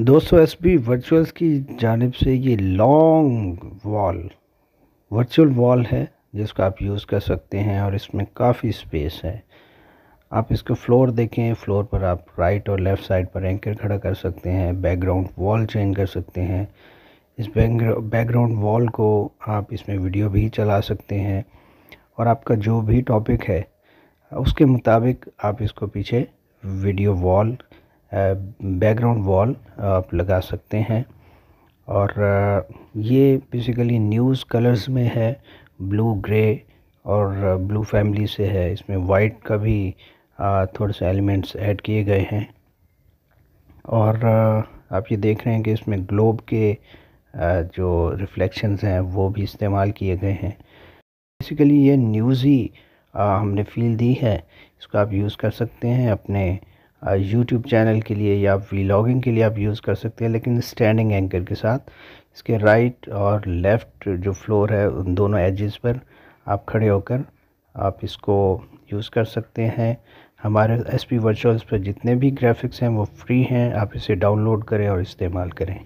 दोस्तों S B वर्चुअल्स की जानब से ये लॉन्ग वॉल वर्चुअल वॉल है जिसको आप यूज़ कर सकते हैं और इसमें काफ़ी स्पेस है आप इसका फ्लोर देखें फ्लोर पर आप राइट और लेफ़्ट साइड पर एंकर खड़ा कर सकते हैं बैकग्राउंड वॉल चेंज कर सकते हैं इस बैकग्राउंड वॉल को आप इसमें वीडियो भी चला सकते हैं और आपका जो भी टॉपिक है उसके मुताबिक आप इसको पीछे वीडियो वॉल बैकग्राउंड वॉल आप लगा सकते हैं और ये बेसिकली न्यूज़ कलर्स में है ब्लू ग्रे और ब्लू फैमिली से है इसमें वाइट का भी थोड़े से एलिमेंट्स ऐड किए गए हैं और आप ये देख रहे हैं कि इसमें ग्लोब के जो रिफ्लेक्शंस हैं वो भी इस्तेमाल किए गए हैं बेसिकली ये न्यूज़ ही हमने फील दी है इसको आप यूज़ कर सकते हैं अपने यूट्यूब चैनल के लिए या व्लॉगिंग के लिए आप यूज़ कर सकते हैं लेकिन स्टैंडिंग एंकर के साथ इसके राइट और लेफ़्ट जो फ्लोर है उन दोनों एजेस पर आप खड़े होकर आप इसको यूज़ कर सकते हैं हमारे एस पी वर्चुअल्स पर जितने भी ग्राफिक्स हैं वो फ्री हैं आप इसे डाउनलोड करें और इस्तेमाल करें